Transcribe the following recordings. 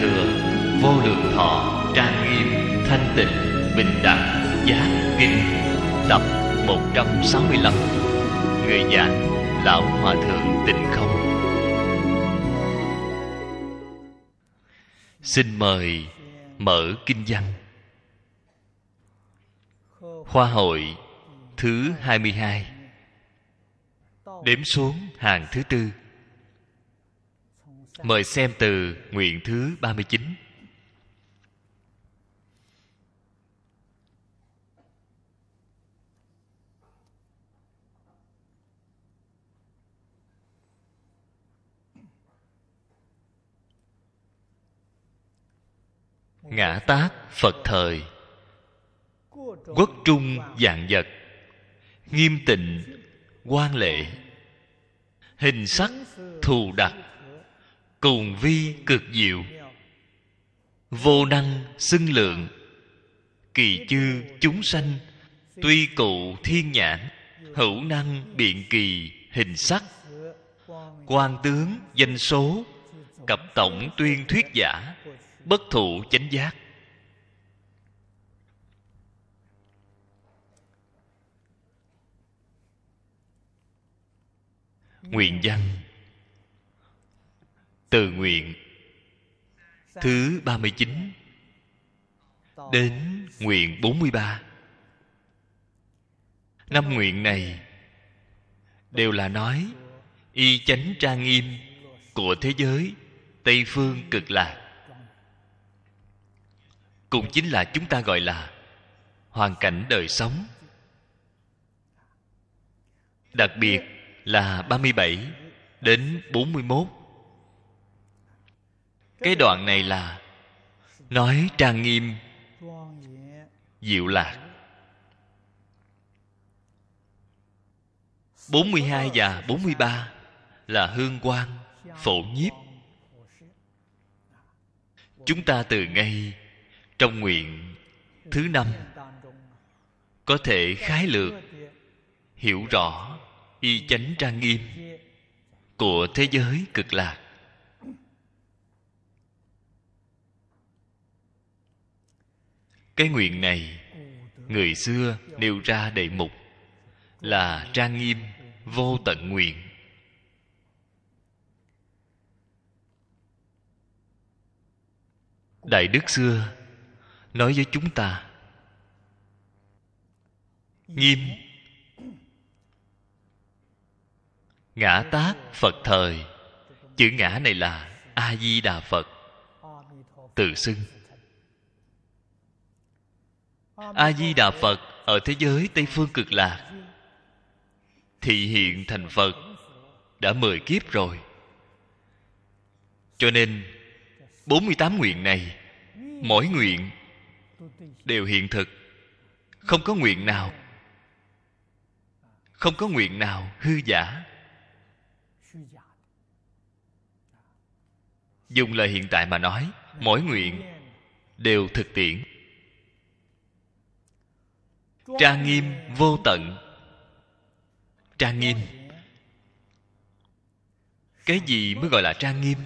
thừa vô lượng thọ trang nghiêm thanh tịnh bình đẳng giác kinh tập 165 người giảng lão hòa thượng tịnh không xin mời mở kinh văn hoa hội thứ 22 đếm xuống hàng thứ tư Mời xem từ nguyện thứ 39 Ngã tác Phật thời Quốc trung dạng vật Nghiêm tịnh quan lệ Hình sắc thù đặc cùng vi cực diệu vô năng xưng lượng kỳ chư chúng sanh tuy cụ thiên nhãn hữu năng biện kỳ hình sắc quan tướng danh số cặp tổng tuyên thuyết giả bất thụ chánh giác nguyện văn từ nguyện thứ 39 đến nguyện 43. Năm nguyện này đều là nói y chánh trang nghiêm của thế giới Tây phương cực lạc. Cũng chính là chúng ta gọi là hoàn cảnh đời sống. Đặc biệt là 37 đến 41 cái đoạn này là nói trang nghiêm diệu lạc 42 và 43 là hương quang phổ nhiếp chúng ta từ ngay trong nguyện thứ năm có thể khái lược hiểu rõ y chánh trang nghiêm của thế giới cực lạc cái nguyện này người xưa nêu ra đề mục là trang nghiêm vô tận nguyện đại đức xưa nói với chúng ta nghiêm ngã tác phật thời chữ ngã này là a di đà phật tự xưng a di đà phật ở thế giới tây phương cực lạc thị hiện thành phật đã mười kiếp rồi cho nên 48 nguyện này mỗi nguyện đều hiện thực không có nguyện nào không có nguyện nào hư giả dùng lời hiện tại mà nói mỗi nguyện đều thực tiễn trang nghiêm vô tận trang nghiêm cái gì mới gọi là trang nghiêm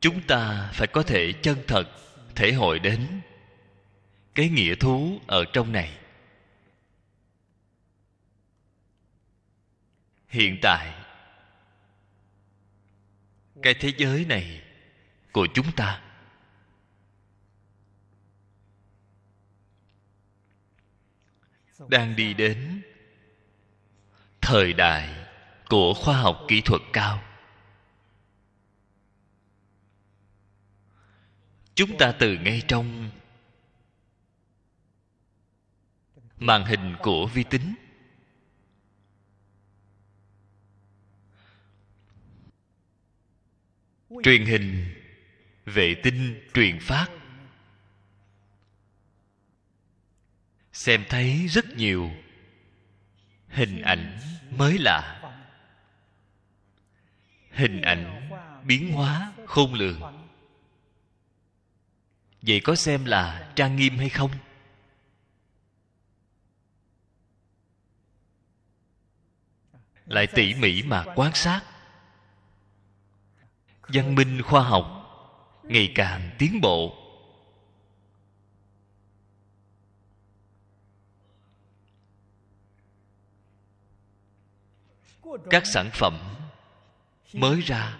chúng ta phải có thể chân thật thể hội đến cái nghĩa thú ở trong này hiện tại cái thế giới này của chúng ta đang đi đến thời đại của khoa học kỹ thuật cao chúng ta từ ngay trong màn hình của vi tính truyền hình vệ tinh truyền phát xem thấy rất nhiều hình ảnh mới lạ hình ảnh biến hóa khôn lường vậy có xem là trang nghiêm hay không lại tỉ mỉ mà quan sát văn minh khoa học ngày càng tiến bộ các sản phẩm mới ra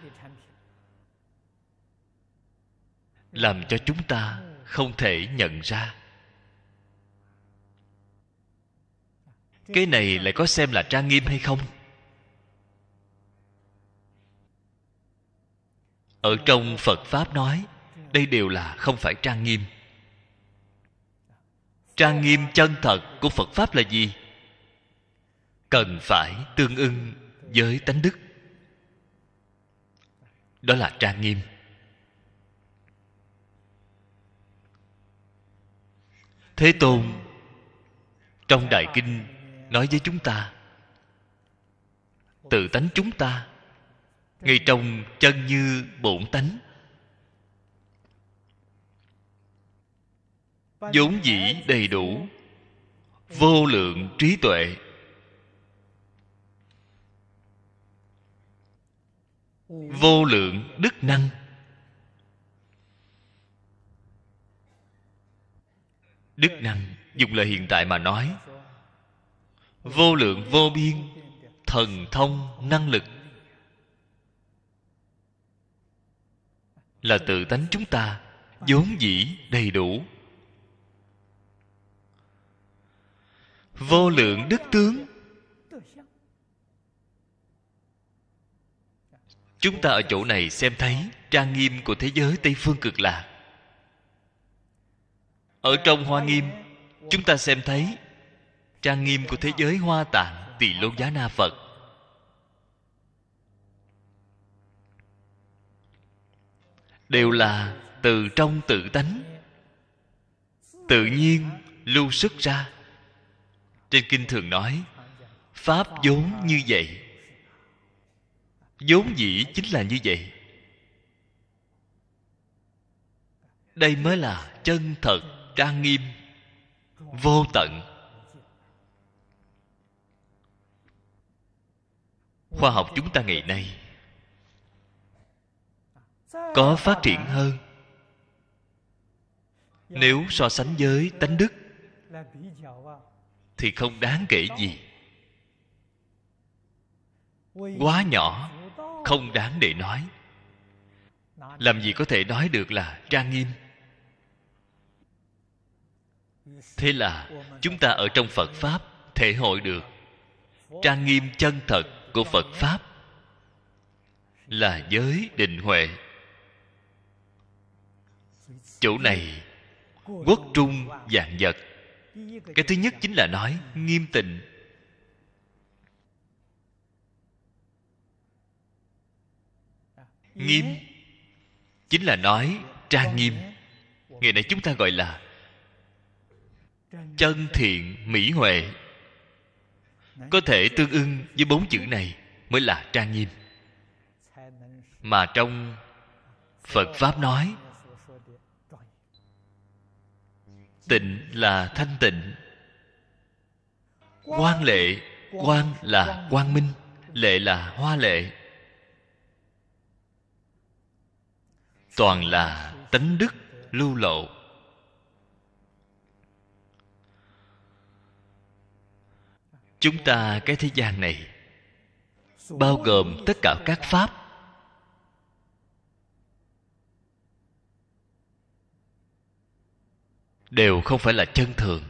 làm cho chúng ta không thể nhận ra cái này lại có xem là trang nghiêm hay không ở trong phật pháp nói đây đều là không phải trang nghiêm trang nghiêm chân thật của phật pháp là gì cần phải tương ưng với tánh đức đó là trang nghiêm thế tôn trong đại kinh nói với chúng ta tự tánh chúng ta ngay trong chân như bổn tánh vốn dĩ đầy đủ vô lượng trí tuệ vô lượng đức năng đức năng dùng lời hiện tại mà nói vô lượng vô biên thần thông năng lực là tự tánh chúng ta vốn dĩ đầy đủ vô lượng đức tướng chúng ta ở chỗ này xem thấy trang nghiêm của thế giới tây phương cực lạc ở trong hoa nghiêm chúng ta xem thấy trang nghiêm của thế giới hoa tạng tỳ lô giá na phật đều là từ trong tự tánh tự nhiên lưu xuất ra trên kinh thường nói pháp vốn như vậy vốn dĩ chính là như vậy đây mới là chân thật trang nghiêm vô tận khoa học chúng ta ngày nay có phát triển hơn nếu so sánh với tánh đức thì không đáng kể gì quá nhỏ không đáng để nói làm gì có thể nói được là trang nghiêm thế là chúng ta ở trong phật pháp thể hội được trang nghiêm chân thật của phật pháp là giới định huệ chỗ này quốc trung dạng vật cái thứ nhất chính là nói nghiêm tịnh nghiêm chính là nói trang nghiêm ngày nay chúng ta gọi là chân thiện mỹ huệ có thể tương ưng với bốn chữ này mới là trang nghiêm mà trong phật pháp nói tịnh là thanh tịnh quan lệ quan là quang minh lệ là hoa lệ toàn là tánh đức lưu lộ chúng ta cái thế gian này bao gồm tất cả các pháp đều không phải là chân thường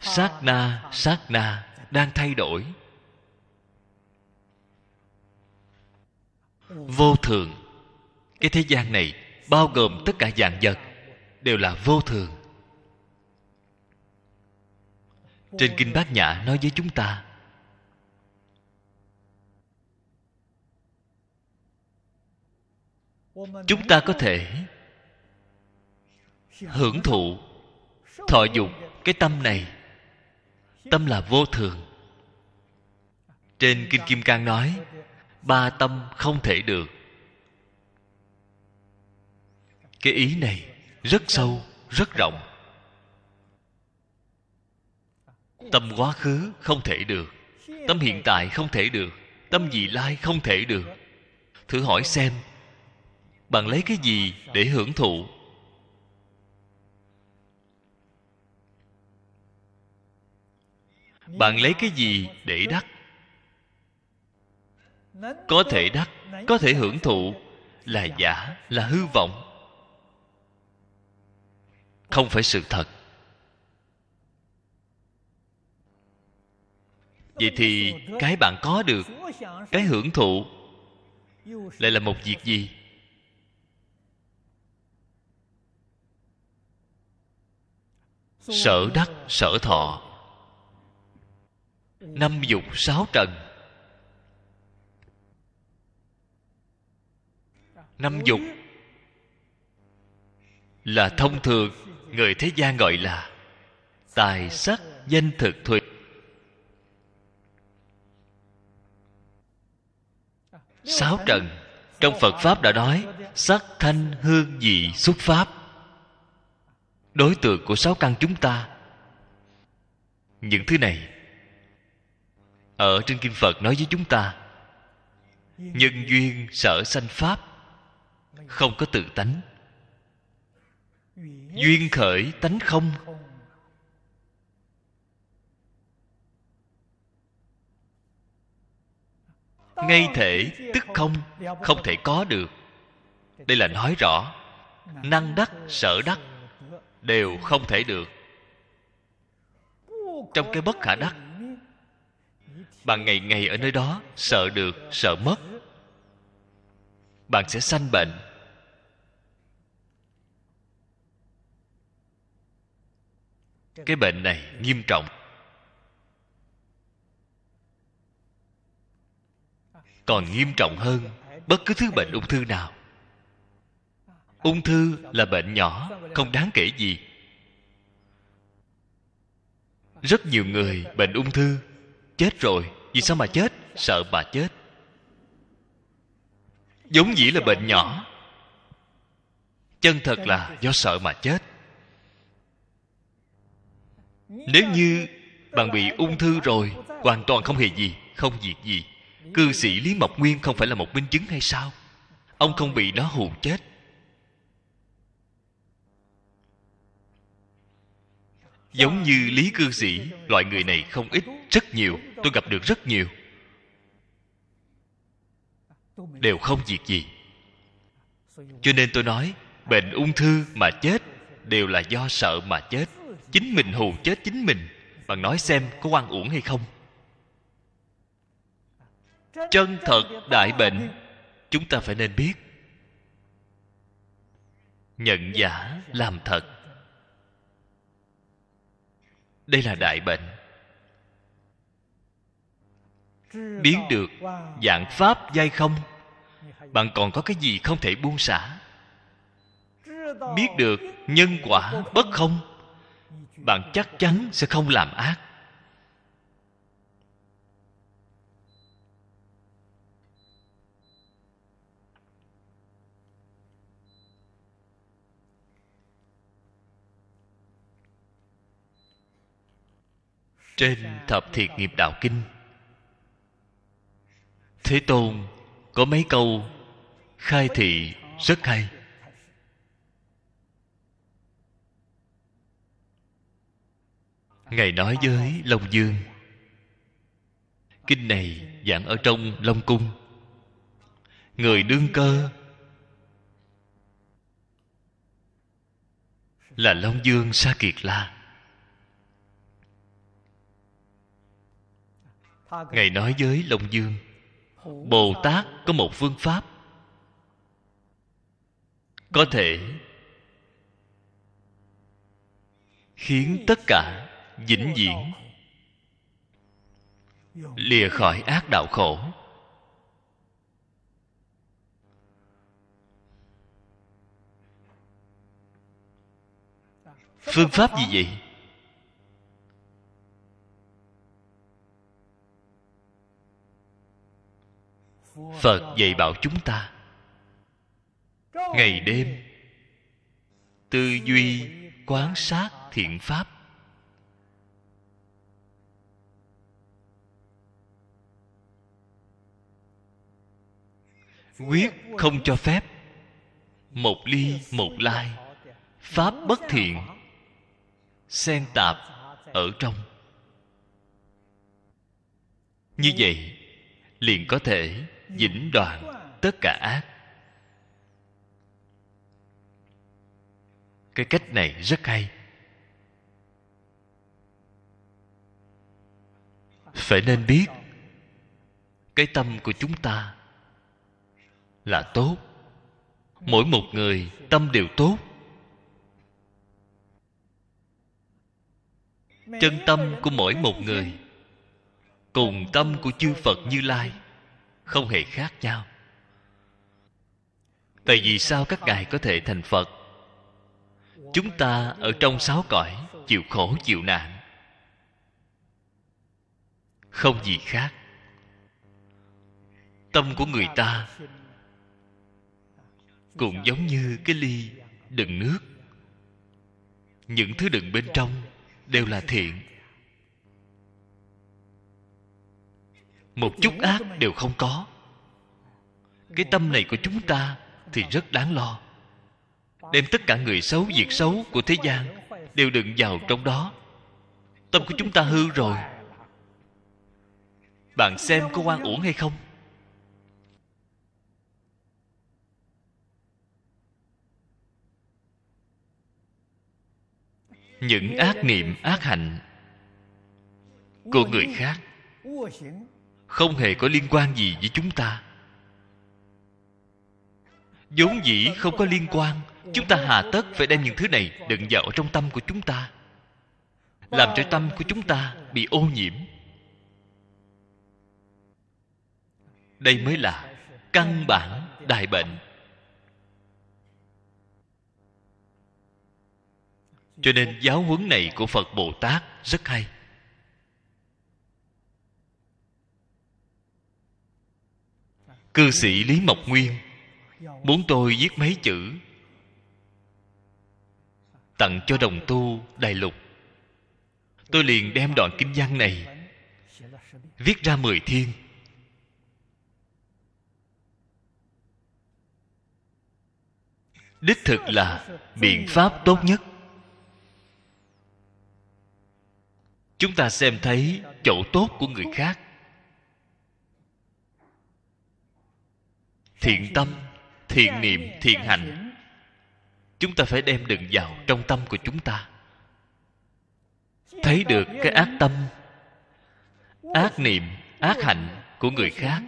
sát na sát na đang thay đổi vô thường cái thế gian này bao gồm tất cả dạng vật đều là vô thường trên kinh bát nhã nói với chúng ta chúng ta có thể hưởng thụ thọ dụng cái tâm này tâm là vô thường trên kinh kim cang nói ba tâm không thể được cái ý này rất sâu rất rộng tâm quá khứ không thể được tâm hiện tại không thể được tâm vị lai không thể được thử hỏi xem bạn lấy cái gì để hưởng thụ bạn lấy cái gì để đắc có thể đắc có thể hưởng thụ là giả là hư vọng không phải sự thật vậy thì cái bạn có được cái hưởng thụ lại là một việc gì sở đắc sở thọ năm dục sáu trần năm dục là thông thường người thế gian gọi là tài sắc danh thực thuế sáu trần trong phật pháp đã nói sắc thanh hương vị xuất pháp đối tượng của sáu căn chúng ta những thứ này ở trên kinh phật nói với chúng ta nhân duyên sở sanh pháp không có tự tánh duyên khởi tánh không ngay thể tức không không thể có được đây là nói rõ năng đắc sở đắc đều không thể được trong cái bất khả đắc bạn ngày ngày ở nơi đó sợ được sợ mất bạn sẽ sanh bệnh cái bệnh này nghiêm trọng còn nghiêm trọng hơn bất cứ thứ bệnh ung thư nào ung thư là bệnh nhỏ không đáng kể gì rất nhiều người bệnh ung thư chết rồi vì sao mà chết sợ bà chết giống dĩ là bệnh nhỏ chân thật là do sợ mà chết nếu như bạn bị ung thư rồi hoàn toàn không hề gì không việc gì cư sĩ lý mộc nguyên không phải là một minh chứng hay sao ông không bị nó hù chết giống như lý cư sĩ loại người này không ít rất nhiều tôi gặp được rất nhiều đều không việc gì cho nên tôi nói bệnh ung thư mà chết đều là do sợ mà chết chính mình hù chết chính mình bạn nói xem có oan uổng hay không chân thật đại bệnh chúng ta phải nên biết nhận giả làm thật đây là đại bệnh biến được dạng pháp dai không bạn còn có cái gì không thể buông xả biết được nhân quả bất không bạn chắc chắn sẽ không làm ác trên thập thiệt nghiệp đạo kinh thế tôn có mấy câu khai thị rất hay ngài nói với long dương kinh này giảng ở trong long cung người đương cơ là long dương sa kiệt la ngài nói với long dương bồ tát có một phương pháp có thể khiến tất cả vĩnh viễn lìa khỏi ác đạo khổ phương pháp gì vậy phật dạy bảo chúng ta ngày đêm tư duy quán sát thiện pháp quyết không cho phép một ly một lai pháp bất thiện xen tạp ở trong như vậy liền có thể vĩnh đoạn tất cả ác cái cách này rất hay phải nên biết cái tâm của chúng ta là tốt mỗi một người tâm đều tốt chân tâm của mỗi một người cùng tâm của chư phật như lai không hề khác nhau tại vì sao các ngài có thể thành phật chúng ta ở trong sáu cõi chịu khổ chịu nạn không gì khác tâm của người ta cũng giống như cái ly đựng nước những thứ đựng bên trong đều là thiện một chút ác đều không có cái tâm này của chúng ta thì rất đáng lo đem tất cả người xấu việc xấu của thế gian đều đựng vào trong đó tâm của chúng ta hư rồi bạn xem có oan uổng hay không những ác niệm ác hạnh của người khác không hề có liên quan gì với chúng ta vốn dĩ không có liên quan chúng ta hà tất phải đem những thứ này đựng vào trong tâm của chúng ta làm cho tâm của chúng ta bị ô nhiễm đây mới là căn bản đại bệnh cho nên giáo huấn này của phật bồ tát rất hay cư sĩ lý mộc nguyên muốn tôi viết mấy chữ tặng cho đồng tu đại lục tôi liền đem đoạn kinh văn này viết ra mười thiên đích thực là biện pháp tốt nhất chúng ta xem thấy chỗ tốt của người khác thiện tâm thiện niệm thiện hạnh chúng ta phải đem đựng vào trong tâm của chúng ta thấy được cái ác tâm ác niệm ác hạnh của người khác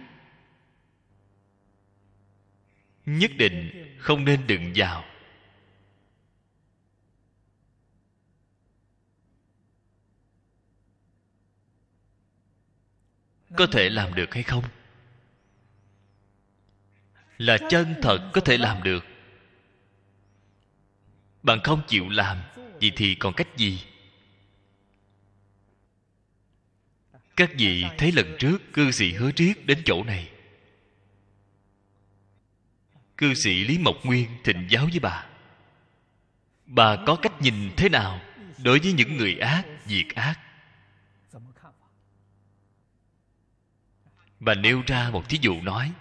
nhất định không nên đựng vào có thể làm được hay không là chân thật có thể làm được bạn không chịu làm vậy thì còn cách gì các vị thấy lần trước cư sĩ hứa triết đến chỗ này cư sĩ lý mộc nguyên thịnh giáo với bà bà có cách nhìn thế nào đối với những người ác diệt ác và nêu ra một thí dụ nói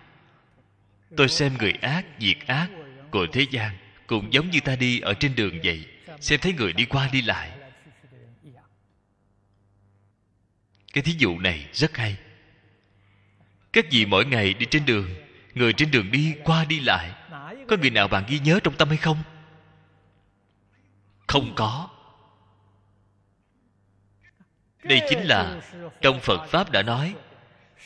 tôi xem người ác diệt ác của thế gian cũng giống như ta đi ở trên đường vậy xem thấy người đi qua đi lại cái thí dụ này rất hay các vị mỗi ngày đi trên đường người trên đường đi qua đi lại có người nào bạn ghi nhớ trong tâm hay không không có đây chính là trong phật pháp đã nói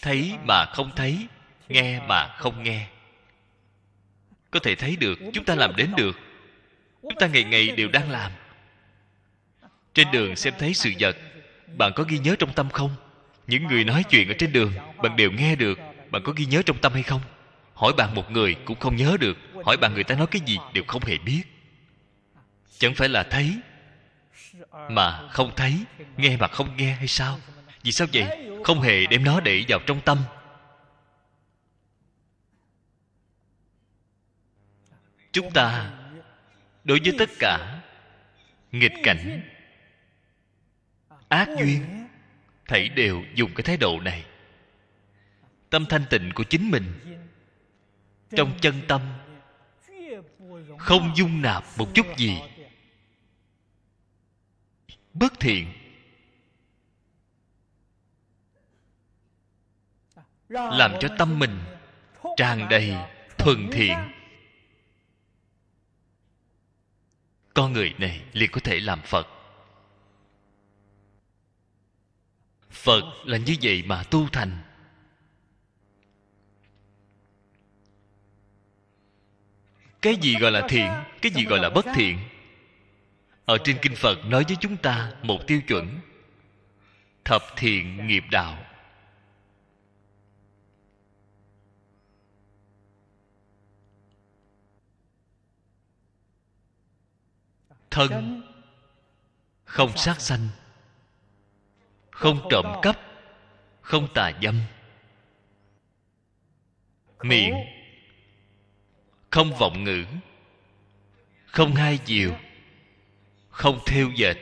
thấy mà không thấy nghe mà không nghe có thể thấy được chúng ta làm đến được chúng ta ngày ngày đều đang làm trên đường xem thấy sự vật bạn có ghi nhớ trong tâm không những người nói chuyện ở trên đường bạn đều nghe được bạn có ghi nhớ trong tâm hay không hỏi bạn một người cũng không nhớ được hỏi bạn người ta nói cái gì đều không hề biết chẳng phải là thấy mà không thấy nghe mà không nghe hay sao vì sao vậy không hề đem nó để vào trong tâm chúng ta đối với tất cả nghịch cảnh ác duyên thảy đều dùng cái thái độ này tâm thanh tịnh của chính mình trong chân tâm không dung nạp một chút gì bất thiện làm cho tâm mình tràn đầy thuần thiện con người này liền có thể làm phật phật là như vậy mà tu thành cái gì gọi là thiện cái gì gọi là bất thiện ở trên kinh phật nói với chúng ta một tiêu chuẩn thập thiện nghiệp đạo thân không sát sanh không trộm cắp không tà dâm miệng không vọng ngữ không hai diều không thêu dệt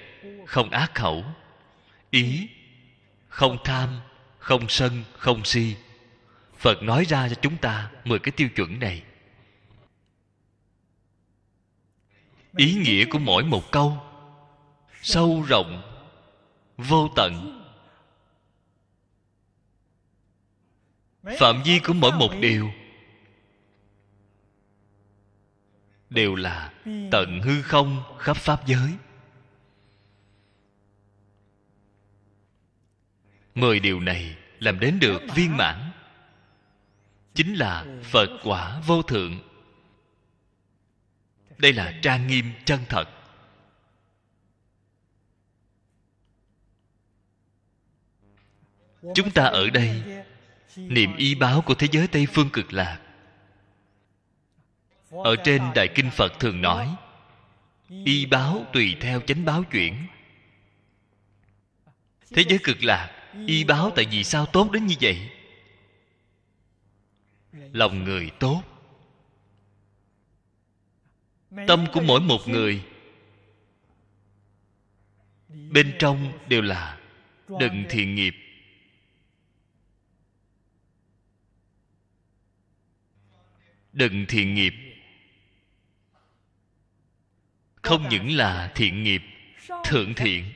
không ác khẩu ý không tham không sân không si phật nói ra cho chúng ta mười cái tiêu chuẩn này ý nghĩa của mỗi một câu sâu rộng vô tận phạm vi của mỗi một điều đều là tận hư không khắp pháp giới mười điều này làm đến được viên mãn chính là phật quả vô thượng đây là trang nghiêm chân thật chúng ta ở đây niệm y báo của thế giới tây phương cực lạc ở trên đại kinh phật thường nói y báo tùy theo chánh báo chuyển thế giới cực lạc y báo tại vì sao tốt đến như vậy lòng người tốt tâm của mỗi một người bên trong đều là đừng thiện nghiệp đừng thiện nghiệp không những là thiện nghiệp thượng thiện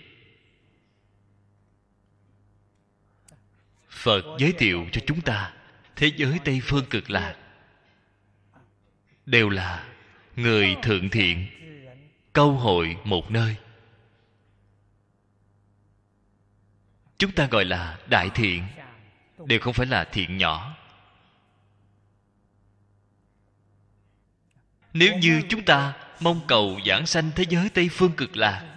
phật giới thiệu cho chúng ta thế giới tây phương cực lạc đều là người thượng thiện câu hội một nơi chúng ta gọi là đại thiện đều không phải là thiện nhỏ nếu như chúng ta mong cầu giảng sanh thế giới tây phương cực lạc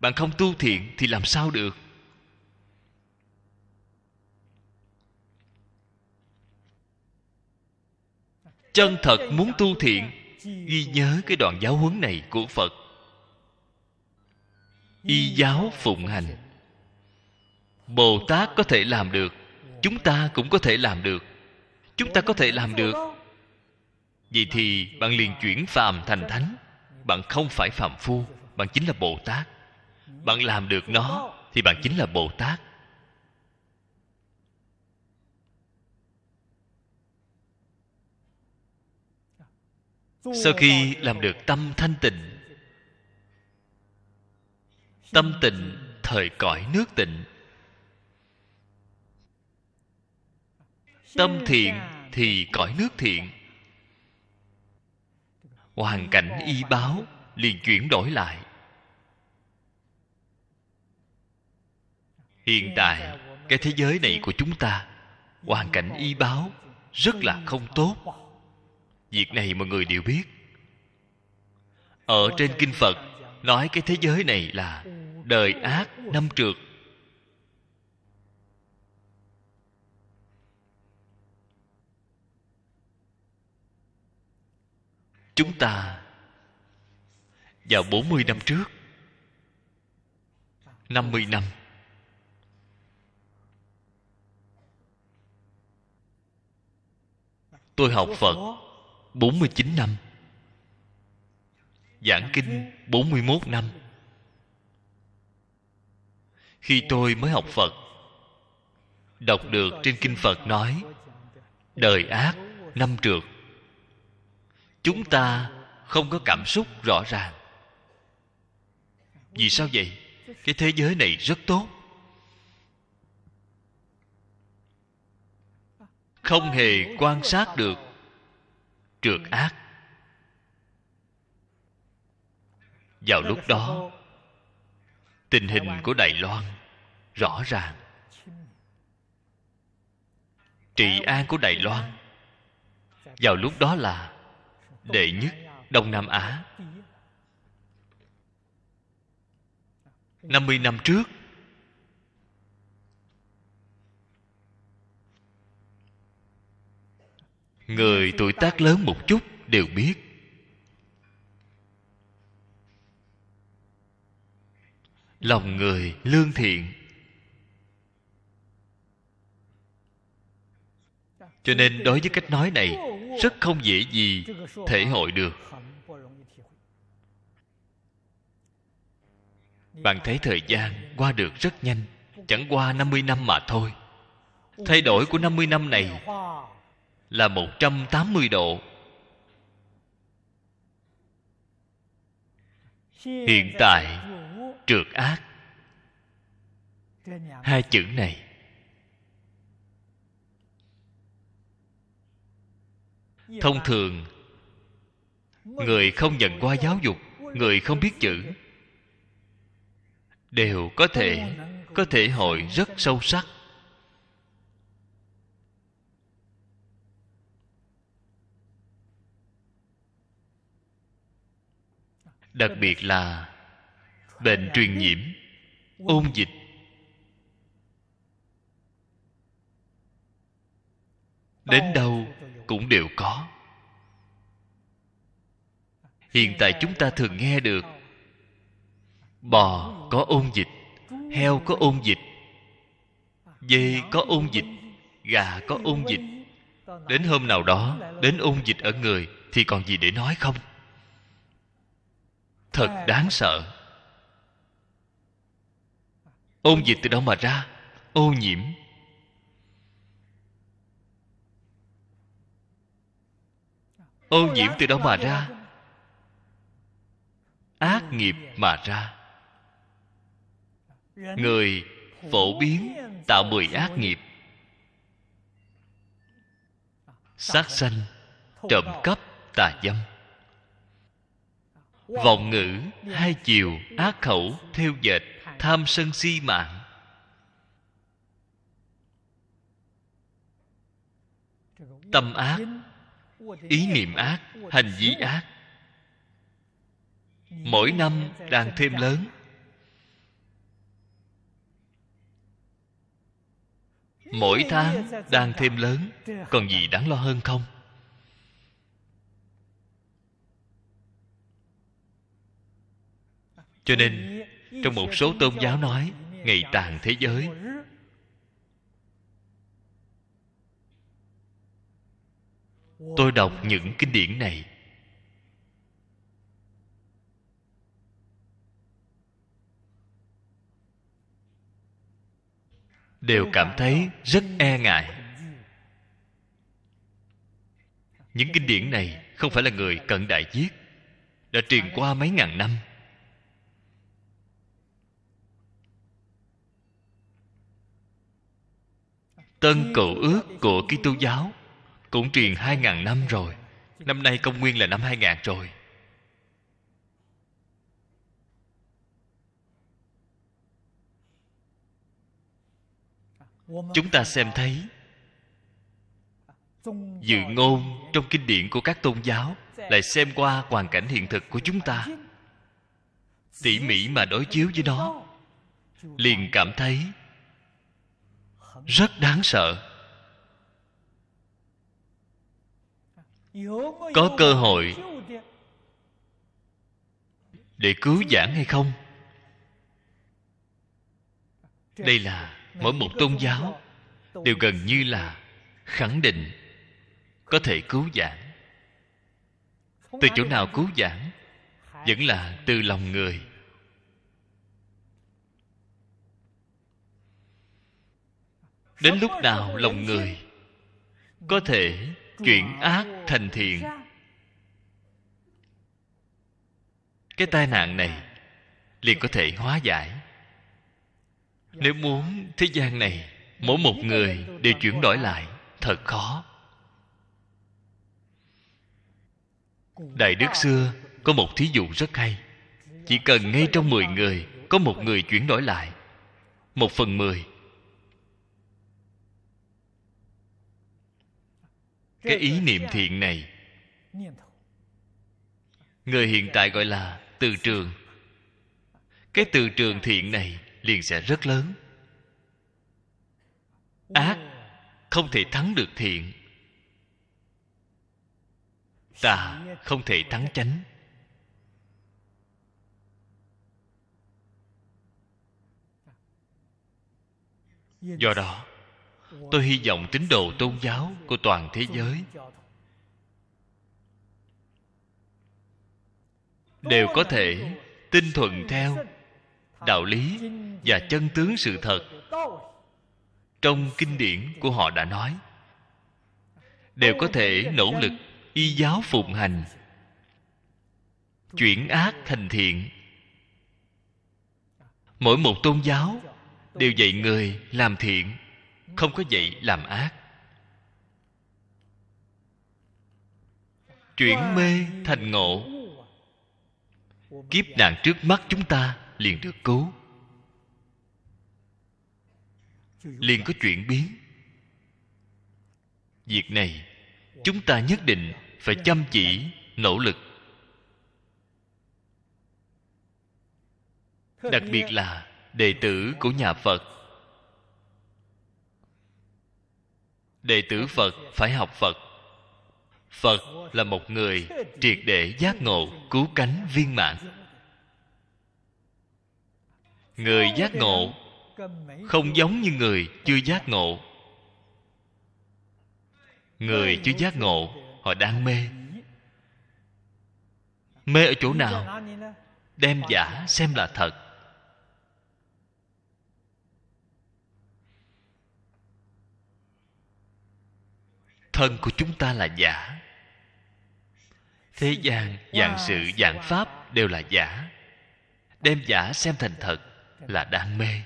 bạn không tu thiện thì làm sao được chân thật muốn tu thiện ghi nhớ cái đoạn giáo huấn này của phật y giáo phụng hành bồ tát có thể làm được chúng ta cũng có thể làm được chúng ta có thể làm được vậy thì bạn liền chuyển phàm thành thánh bạn không phải phàm phu bạn chính là bồ tát bạn làm được nó thì bạn chính là bồ tát sau khi làm được tâm thanh tịnh tâm tịnh thời cõi nước tịnh tâm thiện thì cõi nước thiện hoàn cảnh y báo liền chuyển đổi lại hiện tại cái thế giới này của chúng ta hoàn cảnh y báo rất là không tốt việc này mọi người đều biết ở trên kinh phật nói cái thế giới này là đời ác năm trượt chúng ta vào 40 năm trước 50 năm tôi học phật 49 năm Giảng kinh 41 năm Khi tôi mới học Phật Đọc được trên kinh Phật nói Đời ác năm trượt Chúng ta không có cảm xúc rõ ràng Vì sao vậy? Cái thế giới này rất tốt Không hề quan sát được trượt ừ. ác vào lúc đó tình hình của đài loan rõ ràng trị an của đài loan vào lúc đó là đệ nhất đông nam á 50 năm trước người tuổi tác lớn một chút đều biết lòng người lương thiện cho nên đối với cách nói này rất không dễ gì thể hội được bạn thấy thời gian qua được rất nhanh chẳng qua 50 năm mà thôi thay đổi của 50 năm này là 180 độ. Hiện tại trượt ác hai chữ này thông thường người không nhận qua giáo dục người không biết chữ đều có thể có thể hội rất sâu sắc đặc biệt là bệnh truyền nhiễm ôn dịch đến đâu cũng đều có hiện tại chúng ta thường nghe được bò có ôn dịch heo có ôn dịch dê có ôn dịch gà có ôn dịch đến hôm nào đó đến ôn dịch ở người thì còn gì để nói không thật à. đáng sợ ôn dịch từ đâu mà ra ô nhiễm ô nhiễm từ đâu mà ra ác nghiệp mà ra người phổ biến tạo mười ác nghiệp sát sanh trộm cắp tà dâm vọng ngữ hai chiều ác khẩu theo dệt tham sân si mạng tâm ác ý niệm ác hành vi ác mỗi năm đang thêm lớn mỗi tháng đang thêm lớn còn gì đáng lo hơn không cho nên trong một số tôn giáo nói ngày tàn thế giới tôi đọc những kinh điển này đều cảm thấy rất e ngại những kinh điển này không phải là người cận đại viết đã truyền qua mấy ngàn năm Tân Cựu Ước của Kitô tu giáo cũng truyền 2.000 năm rồi. Năm nay công nguyên là năm 2000 rồi. Chúng ta xem thấy Dự ngôn trong kinh điển của các tôn giáo Lại xem qua hoàn cảnh hiện thực của chúng ta Tỉ mỉ mà đối chiếu với nó Liền cảm thấy rất đáng sợ có cơ hội để cứu giảng hay không đây là mỗi một tôn giáo đều gần như là khẳng định có thể cứu giảng từ chỗ nào cứu giảng vẫn là từ lòng người đến lúc nào lòng người có thể chuyển ác thành thiện cái tai nạn này liền có thể hóa giải nếu muốn thế gian này mỗi một người đều chuyển đổi lại thật khó đại đức xưa có một thí dụ rất hay chỉ cần ngay trong 10 người có một người chuyển đổi lại một phần mười cái ý niệm thiện này người hiện tại gọi là từ trường cái từ trường thiện này liền sẽ rất lớn ác không thể thắng được thiện tà không thể thắng chánh do đó tôi hy vọng tín đồ tôn giáo của toàn thế giới đều có thể tin thuận theo đạo lý và chân tướng sự thật trong kinh điển của họ đã nói đều có thể nỗ lực y giáo phụng hành chuyển ác thành thiện mỗi một tôn giáo đều dạy người làm thiện không có vậy làm ác chuyển mê thành ngộ kiếp nạn trước mắt chúng ta liền được cứu liền có chuyển biến việc này chúng ta nhất định phải chăm chỉ nỗ lực đặc biệt là đệ tử của nhà phật đệ tử phật phải học phật phật là một người triệt để giác ngộ cứu cánh viên mãn người giác ngộ không giống như người chưa giác ngộ người chưa giác ngộ họ đang mê mê ở chỗ nào đem giả xem là thật thân của chúng ta là giả thế gian dạng sự dạng pháp đều là giả đem giả xem thành thật là đang mê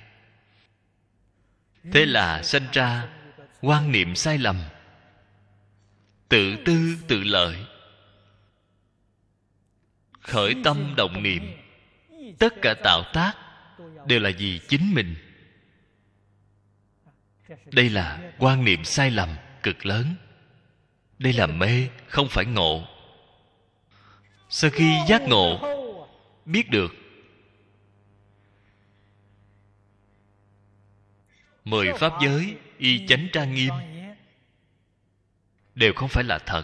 thế là sanh ra quan niệm sai lầm tự tư tự lợi khởi tâm động niệm tất cả tạo tác đều là vì chính mình đây là quan niệm sai lầm cực lớn đây là mê không phải ngộ sau khi giác ngộ biết được mười pháp giới y chánh trang nghiêm đều không phải là thật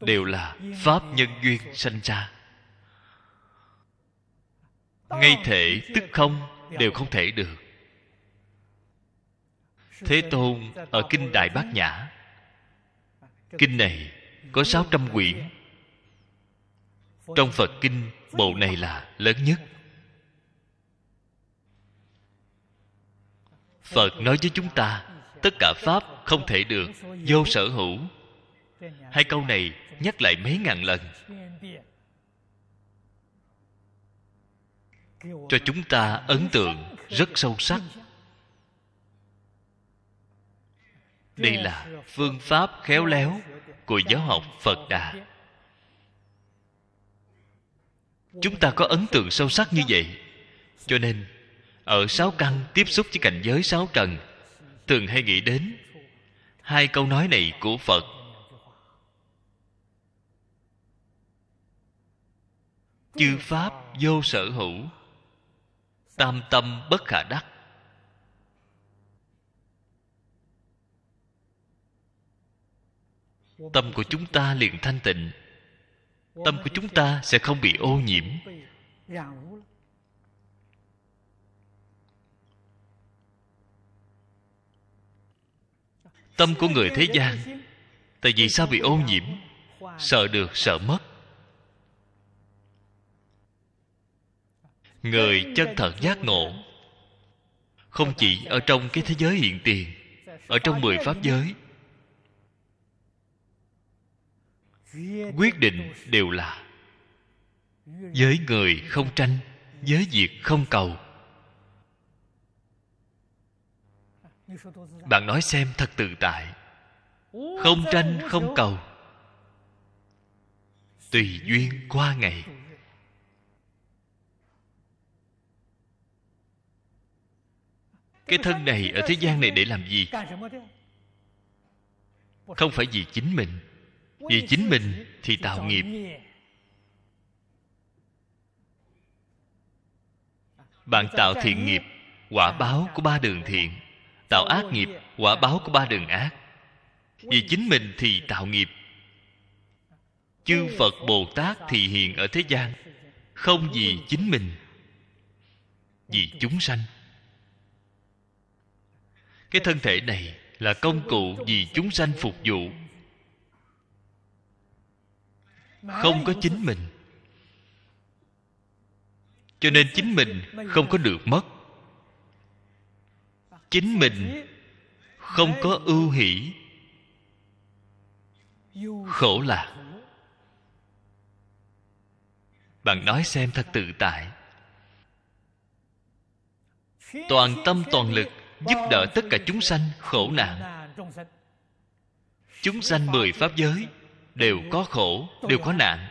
đều là pháp nhân duyên sanh ra ngay thể tức không đều không thể được Thế Tôn ở Kinh Đại Bát Nhã Kinh này có 600 quyển Trong Phật Kinh bộ này là lớn nhất Phật nói với chúng ta Tất cả Pháp không thể được Vô sở hữu Hai câu này nhắc lại mấy ngàn lần Cho chúng ta ấn tượng rất sâu sắc đây là phương pháp khéo léo của giáo học phật đà chúng ta có ấn tượng sâu sắc như vậy cho nên ở sáu căn tiếp xúc với cảnh giới sáu trần thường hay nghĩ đến hai câu nói này của phật chư pháp vô sở hữu tam tâm bất khả đắc tâm của chúng ta liền thanh tịnh tâm của chúng ta sẽ không bị ô nhiễm tâm của người thế gian tại vì sao bị ô nhiễm sợ được sợ mất người chân thật giác ngộ không chỉ ở trong cái thế giới hiện tiền ở trong mười pháp giới quyết định đều là với người không tranh với việc không cầu bạn nói xem thật tự tại không tranh không cầu tùy duyên qua ngày cái thân này ở thế gian này để làm gì không phải vì chính mình vì chính mình thì tạo nghiệp bạn tạo thiện nghiệp quả báo của ba đường thiện tạo ác nghiệp quả báo của ba đường ác vì chính mình thì tạo nghiệp chư phật bồ tát thì hiện ở thế gian không vì chính mình vì chúng sanh cái thân thể này là công cụ vì chúng sanh phục vụ không có chính mình cho nên chính mình không có được mất chính mình không có ưu hỷ khổ lạc. bạn nói xem thật tự tại toàn tâm toàn lực giúp đỡ tất cả chúng sanh khổ nạn chúng sanh mười pháp giới đều dạ. có khổ dạ. đều có nạn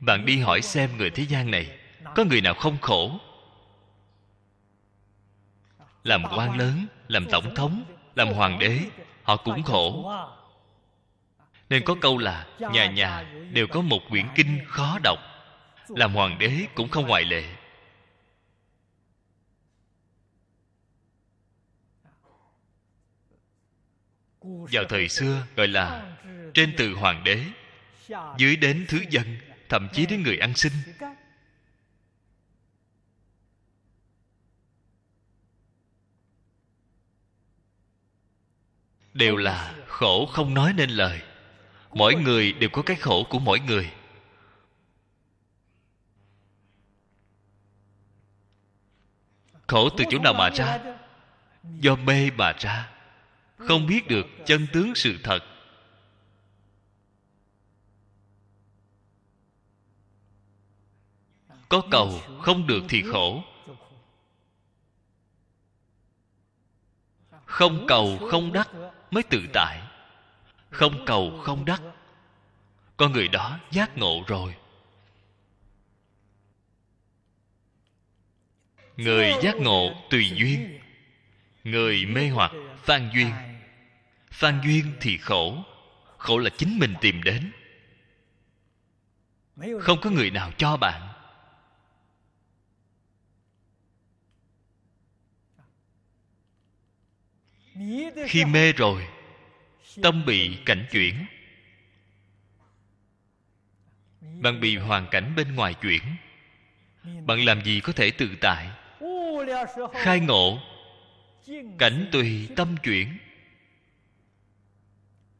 bạn đi hỏi xem người thế gian này có người nào không khổ làm quan lớn làm tổng thống làm hoàng đế họ cũng khổ nên có câu là nhà nhà đều có một quyển kinh khó đọc làm hoàng đế cũng không ngoại lệ vào thời xưa gọi là trên từ hoàng đế dưới đến thứ dân thậm chí đến người ăn xin đều là khổ không nói nên lời mỗi người đều có cái khổ của mỗi người khổ từ chỗ nào mà ra do mê mà ra không biết được chân tướng sự thật có cầu không được thì khổ không cầu không đắc mới tự tại không cầu không đắc con người đó giác ngộ rồi người giác ngộ tùy duyên người mê hoặc phan duyên phan duyên thì khổ khổ là chính mình tìm đến không có người nào cho bạn khi mê rồi tâm bị cảnh chuyển bạn bị hoàn cảnh bên ngoài chuyển bạn làm gì có thể tự tại khai ngộ cảnh tùy tâm chuyển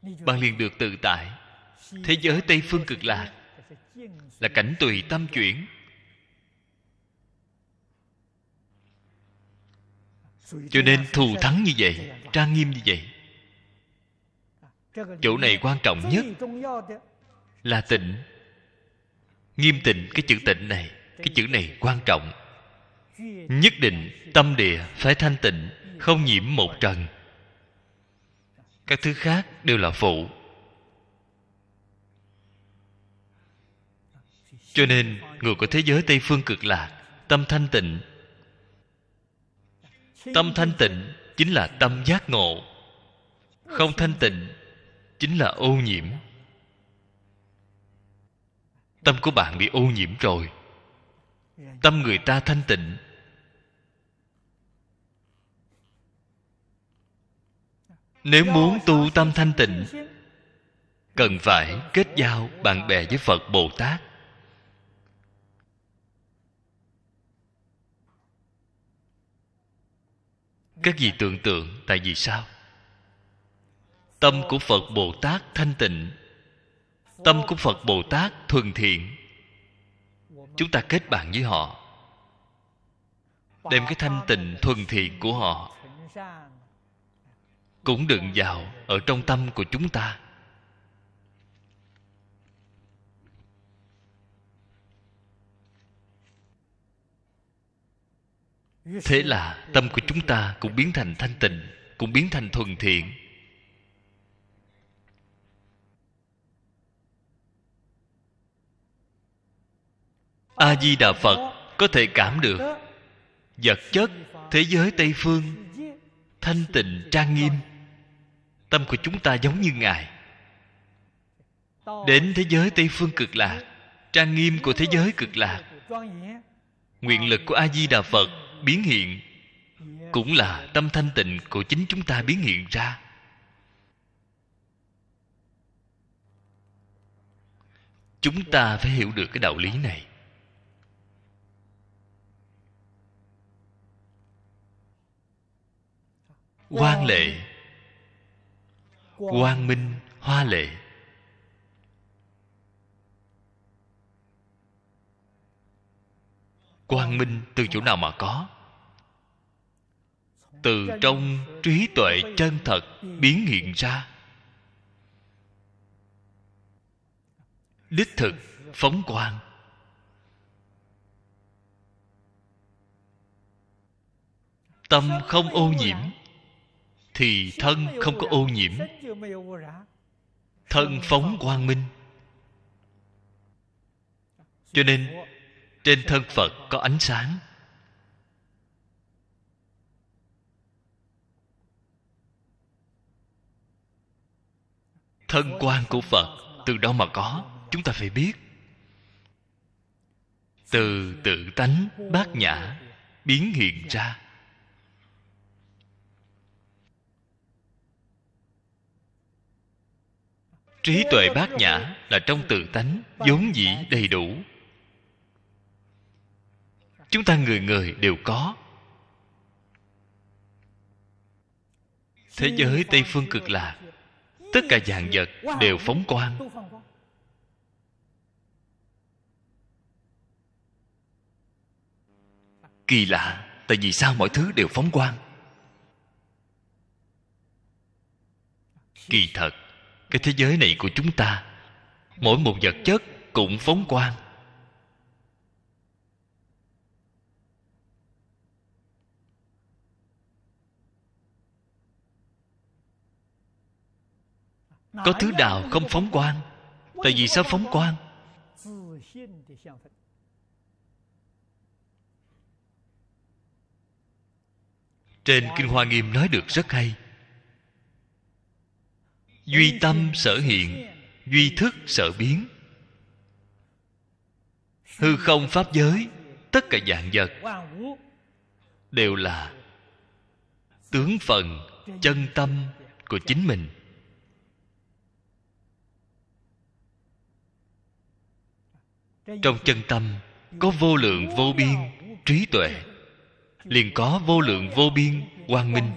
bạn liền được tự tại thế giới tây phương cực lạc là cảnh tùy tâm chuyển cho nên thù thắng như vậy trang nghiêm như vậy chỗ này quan trọng nhất là tịnh nghiêm tịnh cái chữ tịnh này cái chữ này quan trọng nhất định tâm địa phải thanh tịnh không nhiễm một trần các thứ khác đều là phụ cho nên người của thế giới tây phương cực lạc tâm thanh tịnh tâm thanh tịnh chính là tâm giác ngộ không thanh tịnh chính là ô nhiễm tâm của bạn bị ô nhiễm rồi tâm người ta thanh tịnh nếu muốn tu tâm thanh tịnh cần phải kết giao bạn bè với phật bồ tát các vị tưởng tượng tại vì sao tâm của phật bồ tát thanh tịnh tâm của phật bồ tát thuần thiện chúng ta kết bạn với họ đem cái thanh tịnh thuần thiện của họ cũng đựng vào ở trong tâm của chúng ta thế là tâm của chúng ta cũng biến thành thanh tịnh cũng biến thành thuần thiện a di đà phật có thể cảm được vật chất thế giới tây phương thanh tịnh trang nghiêm tâm của chúng ta giống như ngài đến thế giới tây phương cực lạc trang nghiêm của thế giới cực lạc nguyện lực của a di đà phật biến hiện cũng là tâm thanh tịnh của chính chúng ta biến hiện ra chúng ta phải hiểu được cái đạo lý này quan lệ quang minh hoa lệ quang minh từ chỗ nào mà có từ trong trí tuệ chân thật biến hiện ra đích thực phóng quang tâm không ô nhiễm thì thân không có ô nhiễm thân phóng quang minh cho nên trên thân phật có ánh sáng thân quan của phật từ đâu mà có chúng ta phải biết từ tự tánh bát nhã biến hiện ra trí tuệ bát nhã là trong tự tánh vốn dĩ đầy đủ chúng ta người người đều có thế giới tây phương cực lạc tất cả dạng vật đều phóng quang kỳ lạ tại vì sao mọi thứ đều phóng quang kỳ thật cái thế giới này của chúng ta mỗi một vật chất cũng phóng quang có thứ nào không phóng quang tại vì sao phóng quang trên kinh hoa nghiêm nói được rất hay duy tâm sở hiện duy thức sở biến hư không pháp giới tất cả dạng vật đều là tướng phần chân tâm của chính mình trong chân tâm có vô lượng vô biên trí tuệ liền có vô lượng vô biên quang minh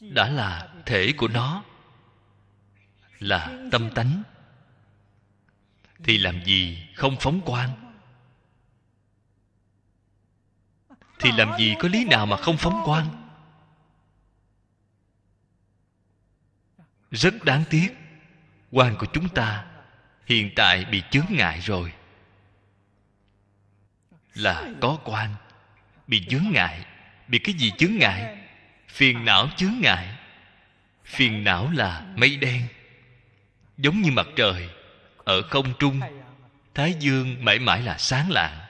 đã là thể của nó là tâm tánh thì làm gì không phóng quang thì làm gì có lý nào mà không phóng quang rất đáng tiếc quan của chúng ta hiện tại bị chướng ngại rồi là có quan bị chướng ngại bị cái gì chướng ngại phiền não chướng ngại phiền não là mây đen giống như mặt trời ở không trung thái dương mãi mãi là sáng lạng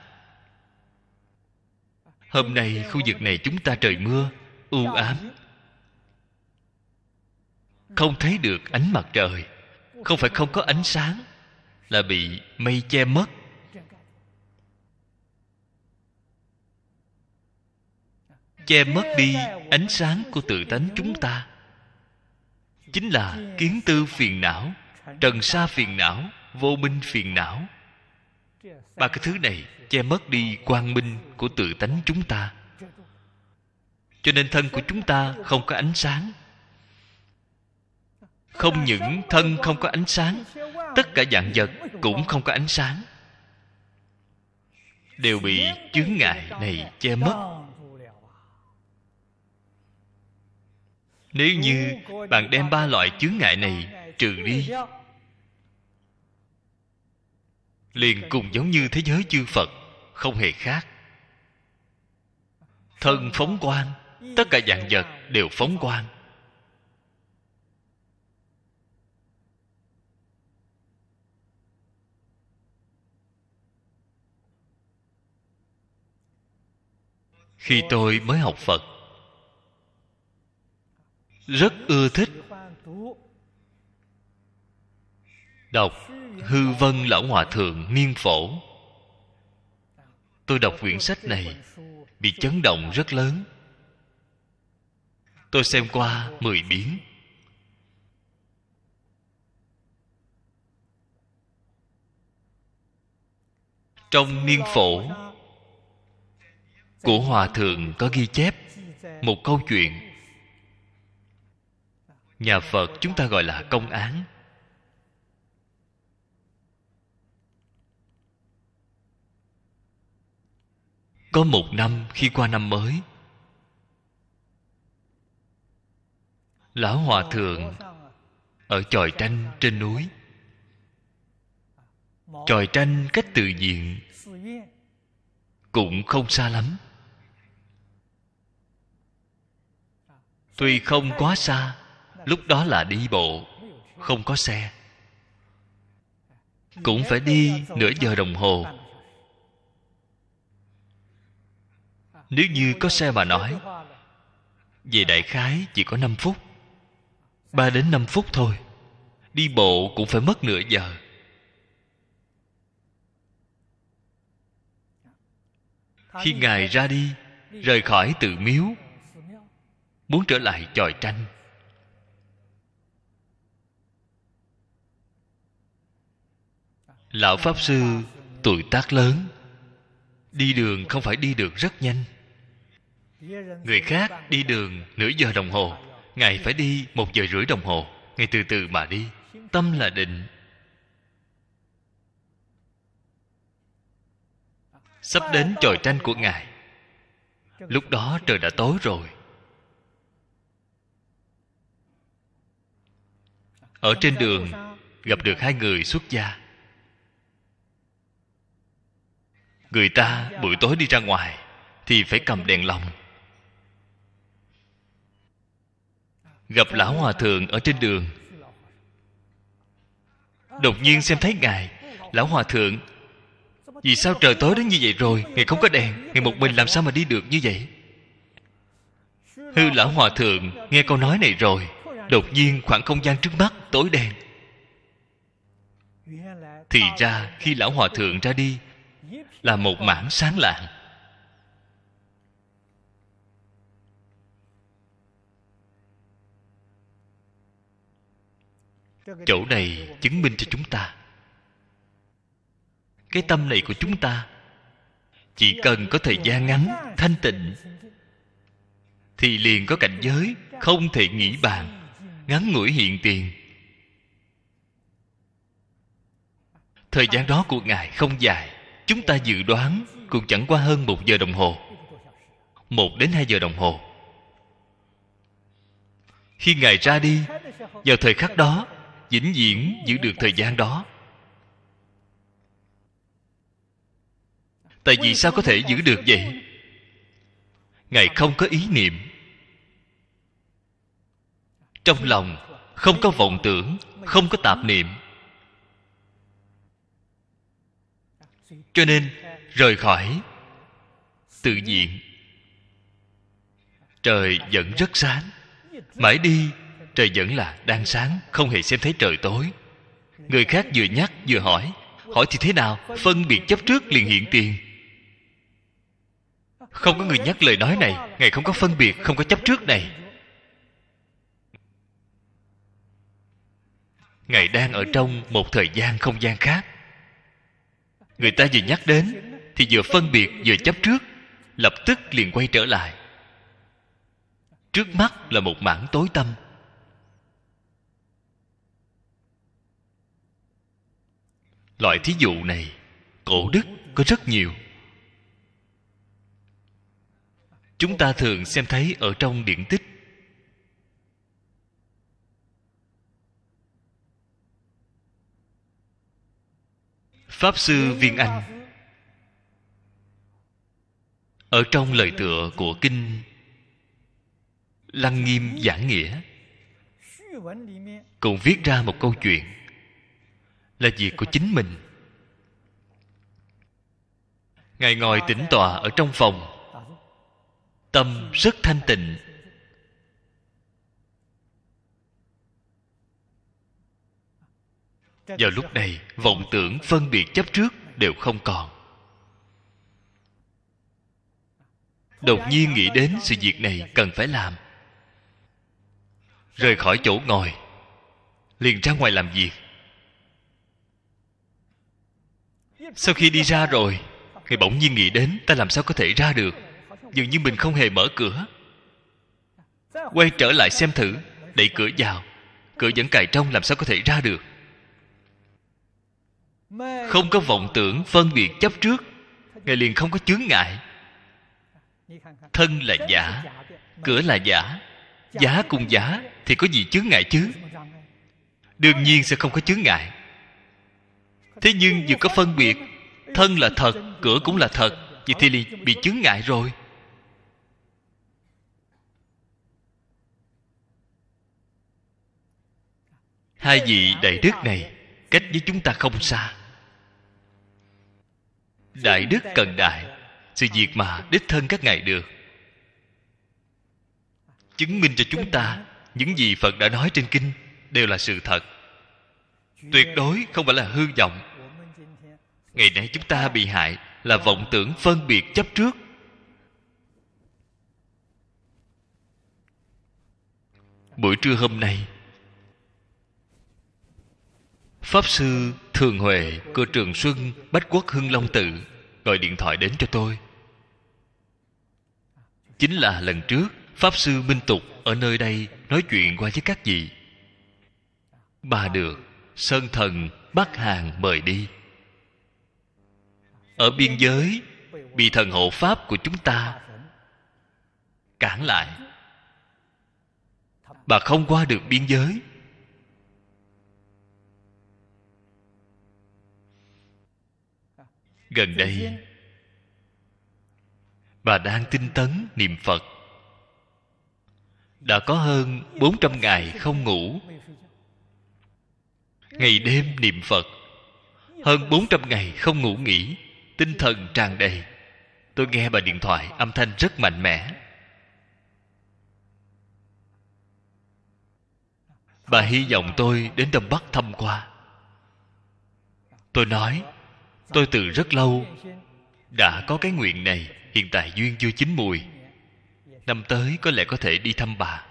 hôm nay khu vực này chúng ta trời mưa u ám không thấy được ánh mặt trời không phải không có ánh sáng là bị mây che mất che mất đi ánh sáng của tự tánh chúng ta chính là kiến tư phiền não trần sa phiền não vô minh phiền não ba cái thứ này che mất đi quang minh của tự tánh chúng ta cho nên thân của chúng ta không có ánh sáng không những thân không có ánh sáng tất cả dạng vật cũng không có ánh sáng đều bị chướng ngại này che mất nếu như bạn đem ba loại chướng ngại này trừ đi liền cùng giống như thế giới chư phật không hề khác thân phóng quan tất cả dạng vật đều phóng quan khi tôi mới học phật rất ưa thích đọc hư vân lão hòa thượng niên phổ tôi đọc quyển sách này bị chấn động rất lớn tôi xem qua mười biến trong niên phổ của hòa thượng có ghi chép một câu chuyện nhà phật chúng ta gọi là công án có một năm khi qua năm mới lão hòa thượng ở chòi tranh trên núi chòi tranh cách từ diện cũng không xa lắm tuy không quá xa lúc đó là đi bộ không có xe cũng phải đi nửa giờ đồng hồ Nếu như có xe mà nói Về đại khái chỉ có 5 phút 3 đến 5 phút thôi Đi bộ cũng phải mất nửa giờ Khi Ngài ra đi Rời khỏi tự miếu Muốn trở lại tròi tranh Lão Pháp Sư tuổi tác lớn Đi đường không phải đi được rất nhanh người khác đi đường nửa giờ đồng hồ ngài phải đi một giờ rưỡi đồng hồ ngài từ từ mà đi tâm là định sắp đến tròi tranh của ngài lúc đó trời đã tối rồi ở trên đường gặp được hai người xuất gia người ta buổi tối đi ra ngoài thì phải cầm đèn lồng gặp lão hòa thượng ở trên đường đột nhiên xem thấy ngài lão hòa thượng vì sao trời tối đến như vậy rồi ngài không có đèn ngài một mình làm sao mà đi được như vậy hư lão hòa thượng nghe câu nói này rồi đột nhiên khoảng không gian trước mắt tối đen thì ra khi lão hòa thượng ra đi là một mảng sáng lạng chỗ này chứng minh cho chúng ta cái tâm này của chúng ta chỉ cần có thời gian ngắn thanh tịnh thì liền có cảnh giới không thể nghĩ bàn ngắn ngủi hiện tiền thời gian đó của ngài không dài chúng ta dự đoán cũng chẳng qua hơn một giờ đồng hồ một đến hai giờ đồng hồ khi ngài ra đi vào thời khắc đó vĩnh viễn giữ được thời gian đó tại vì sao có thể giữ được vậy ngài không có ý niệm trong lòng không có vọng tưởng không có tạp niệm cho nên rời khỏi tự diện trời vẫn rất sáng mãi đi trời vẫn là đang sáng không hề xem thấy trời tối người khác vừa nhắc vừa hỏi hỏi thì thế nào phân biệt chấp trước liền hiện tiền không có người nhắc lời nói này ngài không có phân biệt không có chấp trước này ngài đang ở trong một thời gian không gian khác người ta vừa nhắc đến thì vừa phân biệt vừa chấp trước lập tức liền quay trở lại trước mắt là một mảng tối tâm loại thí dụ này cổ đức có rất nhiều chúng ta thường xem thấy ở trong điển tích pháp sư viên anh ở trong lời tựa của kinh lăng nghiêm giảng nghĩa cũng viết ra một câu chuyện là việc của chính mình ngài ngồi tĩnh tọa ở trong phòng tâm rất thanh tịnh vào lúc này vọng tưởng phân biệt chấp trước đều không còn đột nhiên nghĩ đến sự việc này cần phải làm rời khỏi chỗ ngồi liền ra ngoài làm việc sau khi đi ra rồi ngài bỗng nhiên nghĩ đến ta làm sao có thể ra được dường như mình không hề mở cửa quay trở lại xem thử đẩy cửa vào cửa vẫn cài trong làm sao có thể ra được không có vọng tưởng phân biệt chấp trước ngài liền không có chướng ngại thân là giả cửa là giả giá cùng giá thì có gì chướng ngại chứ đương nhiên sẽ không có chướng ngại thế nhưng vừa có phân biệt thân là thật cửa cũng là thật vậy thì liền bị chướng ngại rồi hai vị đại đức này cách với chúng ta không xa đại đức cần đại sự việc mà đích thân các ngài được chứng minh cho chúng ta những gì phật đã nói trên kinh đều là sự thật tuyệt đối không phải là hư vọng ngày nay chúng ta bị hại là vọng tưởng phân biệt chấp trước buổi trưa hôm nay pháp sư thường huệ cơ trường xuân bách quốc hưng long tự gọi điện thoại đến cho tôi chính là lần trước pháp sư minh tục ở nơi đây nói chuyện qua với các vị bà được sơn thần bắt hàng mời đi ở biên giới bị thần hộ pháp của chúng ta cản lại bà không qua được biên giới gần đây bà đang tinh tấn niệm phật đã có hơn 400 ngày không ngủ ngày đêm niệm phật hơn 400 ngày không ngủ nghỉ tinh thần tràn đầy tôi nghe bà điện thoại âm thanh rất mạnh mẽ bà hy vọng tôi đến đông bắc thăm qua tôi nói tôi từ rất lâu đã có cái nguyện này hiện tại duyên chưa chín mùi năm tới có lẽ có thể đi thăm bà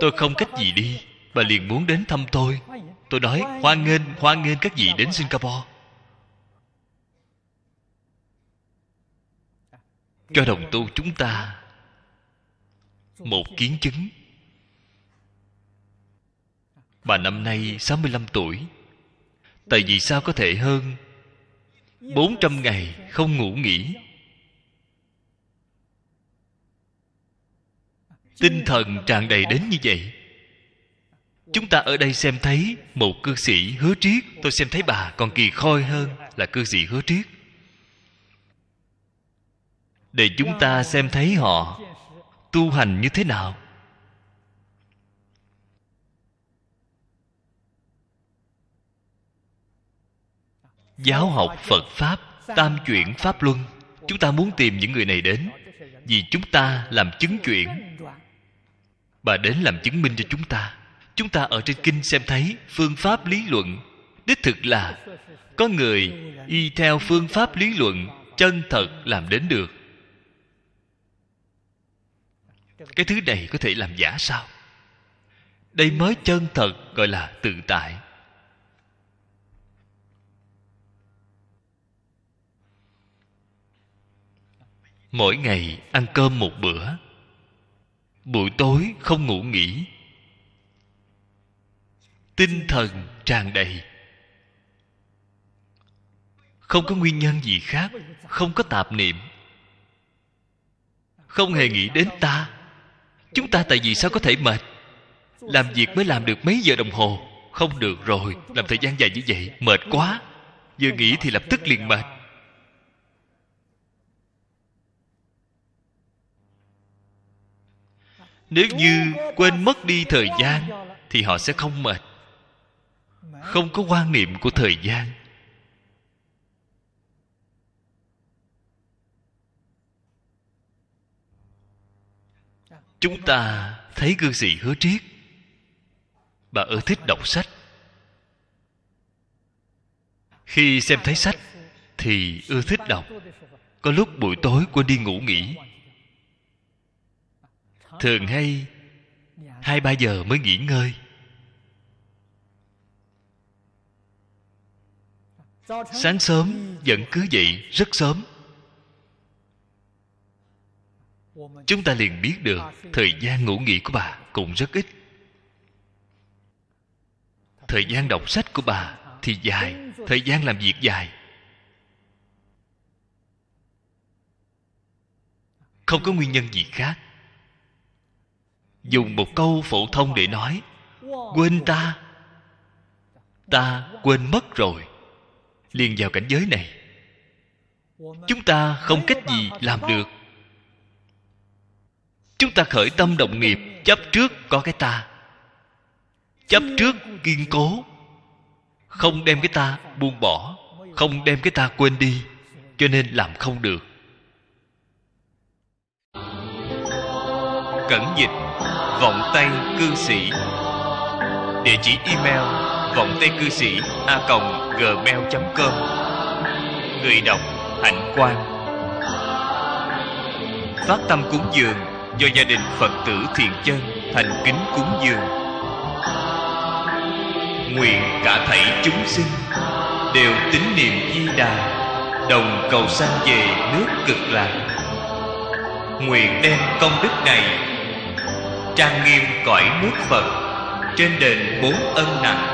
tôi không cách gì đi bà liền muốn đến thăm tôi tôi nói hoan nghênh hoan nghênh các vị đến singapore cho đồng tu chúng ta một kiến chứng bà năm nay 65 tuổi tại vì sao có thể hơn 400 ngày không ngủ nghỉ tinh thần tràn đầy đến như vậy chúng ta ở đây xem thấy một cư sĩ hứa triết tôi xem thấy bà còn kỳ khôi hơn là cư sĩ hứa triết để chúng ta xem thấy họ tu hành như thế nào giáo học phật pháp tam chuyển pháp luân chúng ta muốn tìm những người này đến vì chúng ta làm chứng chuyển bà đến làm chứng minh cho chúng ta chúng ta ở trên kinh xem thấy phương pháp lý luận đích thực là có người y theo phương pháp lý luận chân thật làm đến được cái thứ này có thể làm giả sao đây mới chân thật gọi là tự tại mỗi ngày ăn cơm một bữa buổi tối không ngủ nghỉ tinh thần tràn đầy không có nguyên nhân gì khác không có tạp niệm không hề nghĩ đến ta chúng ta tại vì sao có thể mệt làm việc mới làm được mấy giờ đồng hồ không được rồi làm thời gian dài như vậy mệt quá vừa nghĩ thì lập tức liền mệt nếu như quên mất đi thời gian thì họ sẽ không mệt không có quan niệm của thời gian chúng ta thấy cư sĩ hứa triết bà ưa thích đọc sách khi xem thấy sách thì ưa thích đọc có lúc buổi tối cô đi ngủ nghỉ thường hay hai ba giờ mới nghỉ ngơi sáng sớm vẫn cứ dậy rất sớm chúng ta liền biết được thời gian ngủ nghỉ của bà cũng rất ít thời gian đọc sách của bà thì dài thời gian làm việc dài không có nguyên nhân gì khác dùng một câu phổ thông để nói quên ta ta quên mất rồi liền vào cảnh giới này chúng ta không cách gì làm được chúng ta khởi tâm động nghiệp chấp trước có cái ta chấp trước kiên cố không đem cái ta buông bỏ không đem cái ta quên đi cho nên làm không được cẩn dịch vọng tay cư sĩ địa chỉ email vọng tay cư sĩ a còng gmail.com Người đọc Hạnh Quang Phát tâm cúng dường do gia đình Phật tử Thiện Chân thành kính cúng dường Nguyện cả thảy chúng sinh đều tín niệm di đà đồng cầu sanh về nước cực lạc nguyện đem công đức này trang nghiêm cõi nước phật trên đền bốn ân nặng